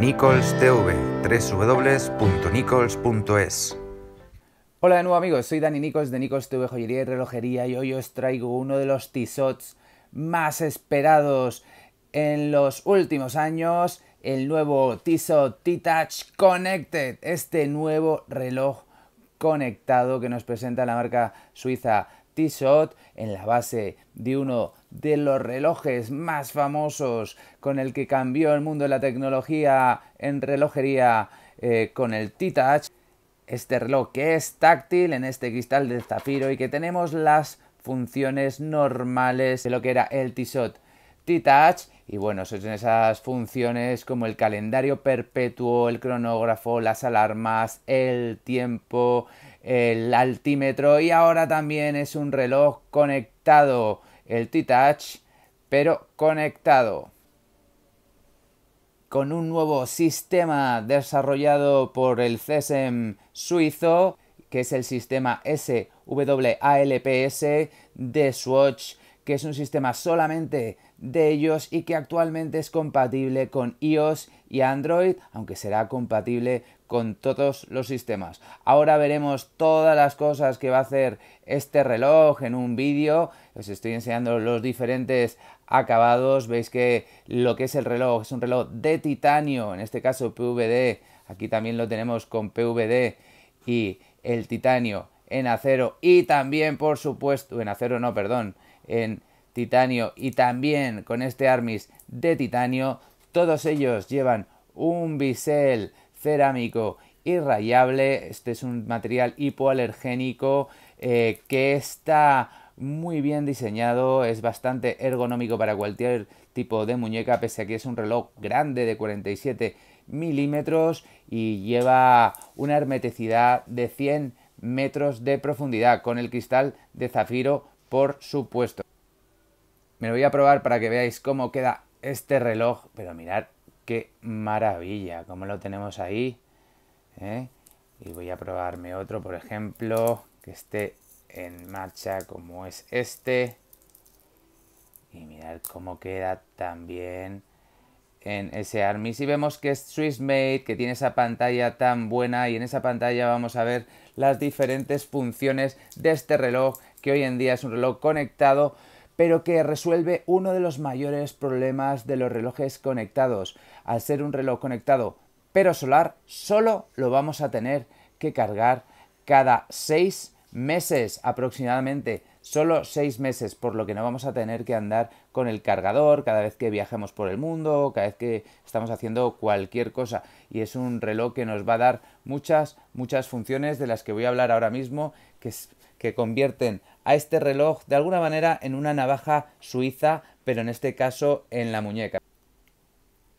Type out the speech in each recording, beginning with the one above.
Nichols TV, www.nichols.es. Hola de nuevo amigos, soy Dani Nichols de Nichols TV Joyería y Relojería y hoy os traigo uno de los T-Shots más esperados en los últimos años, el nuevo T-Shot T-Touch Connected, este nuevo reloj conectado que nos presenta la marca suiza T-Shot en la base de uno de los relojes más famosos con el que cambió el mundo de la tecnología en relojería eh, con el T-Touch. Este reloj que es táctil en este cristal de zafiro y que tenemos las funciones normales de lo que era el T-Shot T-Touch. Y bueno, son esas funciones como el calendario perpetuo, el cronógrafo, las alarmas, el tiempo, el altímetro y ahora también es un reloj conectado el T-Touch, pero conectado. Con un nuevo sistema desarrollado por el CSM suizo, que es el sistema SWALPS de Swatch, que es un sistema solamente de ellos y que actualmente es compatible con iOS y Android, aunque será compatible con todos los sistemas. Ahora veremos todas las cosas que va a hacer este reloj en un vídeo. Os estoy enseñando los diferentes acabados. Veis que lo que es el reloj es un reloj de titanio, en este caso PVD. Aquí también lo tenemos con PVD y el titanio en acero y también, por supuesto, en acero no, perdón, en titanio y también con este armis de titanio. Todos ellos llevan un bisel cerámico irrayable. Este es un material hipoalergénico eh, que está muy bien diseñado, es bastante ergonómico para cualquier tipo de muñeca, pese a que es un reloj grande de 47 milímetros y lleva una hermeticidad de 100 metros de profundidad con el cristal de zafiro por supuesto. Me lo voy a probar para que veáis cómo queda este reloj. Pero mirad qué maravilla, cómo lo tenemos ahí. ¿eh? Y voy a probarme otro, por ejemplo, que esté en marcha como es este. Y mirad cómo queda también en ese Army. Si vemos que es Made, que tiene esa pantalla tan buena y en esa pantalla vamos a ver las diferentes funciones de este reloj, que hoy en día es un reloj conectado pero que resuelve uno de los mayores problemas de los relojes conectados. Al ser un reloj conectado pero solar, solo lo vamos a tener que cargar cada seis meses aproximadamente, solo seis meses, por lo que no vamos a tener que andar con el cargador cada vez que viajemos por el mundo, cada vez que estamos haciendo cualquier cosa. Y es un reloj que nos va a dar muchas, muchas funciones de las que voy a hablar ahora mismo, que es que convierten a este reloj de alguna manera en una navaja suiza, pero en este caso en la muñeca.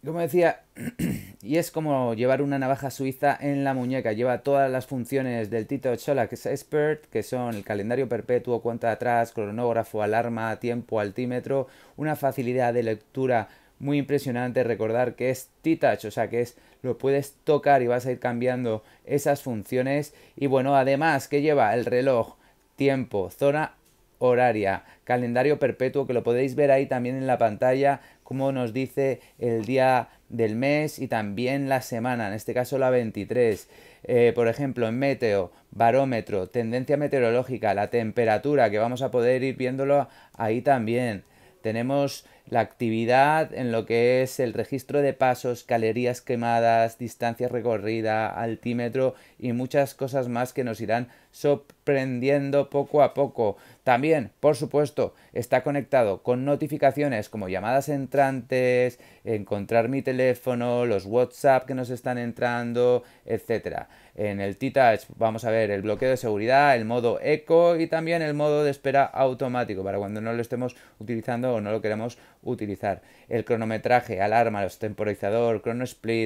Como decía, y es como llevar una navaja suiza en la muñeca, lleva todas las funciones del Tito es Expert, que son el calendario perpetuo, cuenta atrás, cronógrafo, alarma, tiempo, altímetro, una facilidad de lectura muy impresionante recordar que es t o sea que es lo puedes tocar y vas a ir cambiando esas funciones y bueno, además que lleva el reloj tiempo, zona horaria, calendario perpetuo, que lo podéis ver ahí también en la pantalla, como nos dice el día del mes y también la semana, en este caso la 23. Eh, por ejemplo, en meteo, barómetro, tendencia meteorológica, la temperatura, que vamos a poder ir viéndolo ahí también. Tenemos la actividad en lo que es el registro de pasos, galerías quemadas, distancia recorrida, altímetro y muchas cosas más que nos irán sorprendiendo poco a poco. También, por supuesto, está conectado con notificaciones como llamadas entrantes, encontrar mi teléfono, los WhatsApp que nos están entrando, etcétera En el t vamos a ver el bloqueo de seguridad, el modo eco y también el modo de espera automático para cuando no lo estemos utilizando o no lo queremos utilizar. El cronometraje, alarma, los temporizador,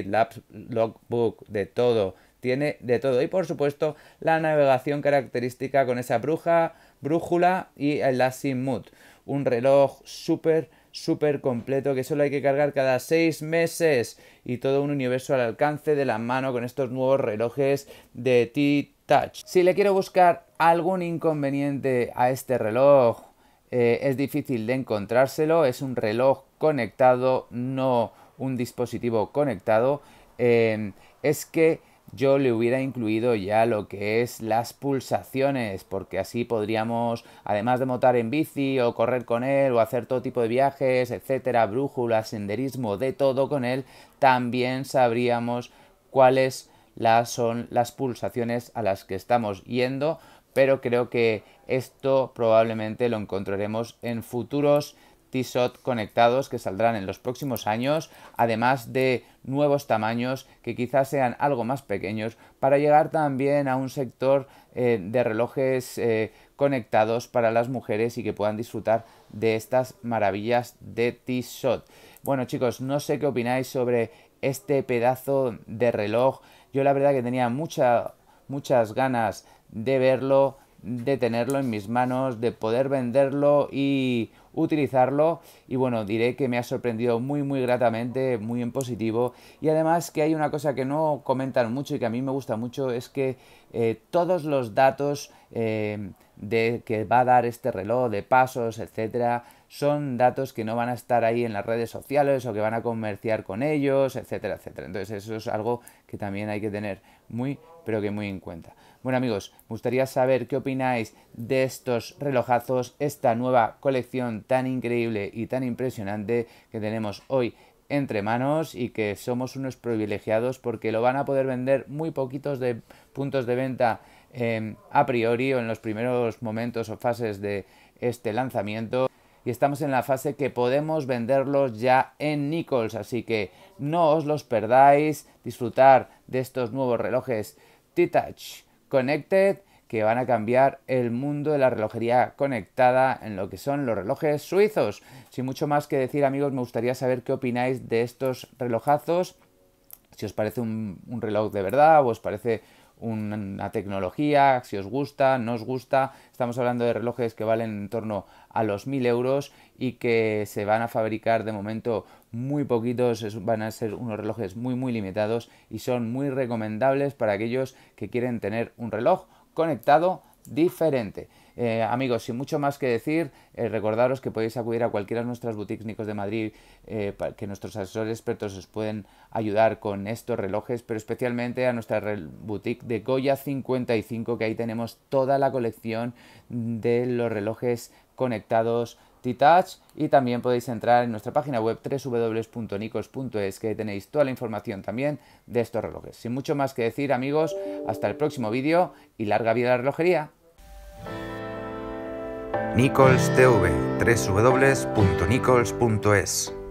laps logbook, de todo tiene de todo. Y por supuesto, la navegación característica con esa bruja, brújula y el mood. Un reloj súper, súper completo que solo hay que cargar cada seis meses y todo un universo al alcance de la mano con estos nuevos relojes de T-Touch. Si le quiero buscar algún inconveniente a este reloj, eh, es difícil de encontrárselo, es un reloj conectado, no un dispositivo conectado, eh, es que yo le hubiera incluido ya lo que es las pulsaciones, porque así podríamos, además de montar en bici o correr con él o hacer todo tipo de viajes, etcétera, brújula, senderismo, de todo con él, también sabríamos cuáles las son las pulsaciones a las que estamos yendo, pero creo que esto probablemente lo encontraremos en futuros T-Shot conectados que saldrán en los próximos años, además de nuevos tamaños que quizás sean algo más pequeños, para llegar también a un sector eh, de relojes eh, conectados para las mujeres y que puedan disfrutar de estas maravillas de T-Shot. Bueno chicos, no sé qué opináis sobre este pedazo de reloj. Yo la verdad que tenía muchas muchas ganas de verlo de tenerlo en mis manos, de poder venderlo y utilizarlo. Y bueno, diré que me ha sorprendido muy, muy gratamente, muy en positivo. Y además que hay una cosa que no comentan mucho y que a mí me gusta mucho, es que eh, todos los datos eh, de que va a dar este reloj, de pasos, etcétera, son datos que no van a estar ahí en las redes sociales o que van a comerciar con ellos, etcétera, etcétera. Entonces eso es algo que también hay que tener muy, pero que muy en cuenta. Bueno amigos, me gustaría saber qué opináis de estos relojazos, esta nueva colección tan increíble y tan impresionante que tenemos hoy entre manos y que somos unos privilegiados porque lo van a poder vender muy poquitos de puntos de venta eh, a priori o en los primeros momentos o fases de este lanzamiento y estamos en la fase que podemos venderlos ya en Nichols, así que no os los perdáis, disfrutar de estos nuevos relojes T-Touch Connected que van a cambiar el mundo de la relojería conectada en lo que son los relojes suizos. Sin mucho más que decir amigos, me gustaría saber qué opináis de estos relojazos, si os parece un, reloj de verdad o os parece una tecnología, si os gusta, no os gusta. Estamos hablando de relojes que valen en torno a los 1000 euros y que se van a fabricar de momento muy poquitos, van a ser unos relojes muy muy limitados y son muy recomendables para aquellos que quieren tener un reloj conectado diferente. Eh, amigos, sin mucho más que decir, eh, recordaros que podéis acudir a cualquiera de nuestras boutiques Nicos de Madrid, eh, que nuestros asesores expertos os pueden ayudar con estos relojes, pero especialmente a nuestra boutique de Goya 55, que ahí tenemos toda la colección de los relojes conectados T-Touch y también podéis entrar en nuestra página web www.nicos.es que ahí tenéis toda la información también de estos relojes. Sin mucho más que decir amigos, hasta el próximo vídeo y larga vida a la relojería. Nichols TV, www.nichols.es.